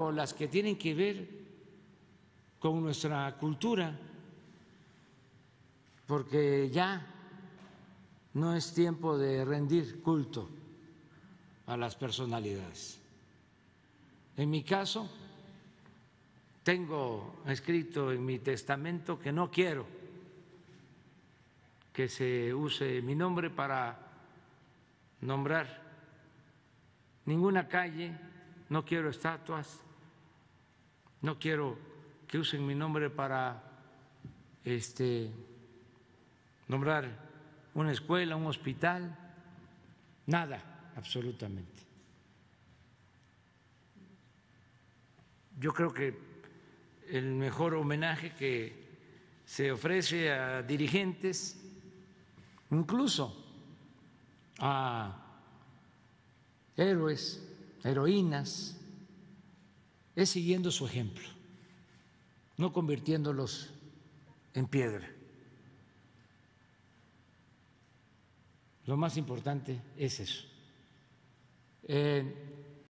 o las que tienen que ver con nuestra cultura, porque ya no es tiempo de rendir culto a las personalidades. En mi caso, tengo escrito en mi testamento que no quiero que se use mi nombre para nombrar ninguna calle, no quiero estatuas, no quiero que usen mi nombre para este, nombrar una escuela, un hospital, nada, absolutamente. Yo creo que el mejor homenaje que se ofrece a dirigentes, incluso a héroes, heroínas, es siguiendo su ejemplo, no convirtiéndolos en piedra. Lo más importante es eso. Eh,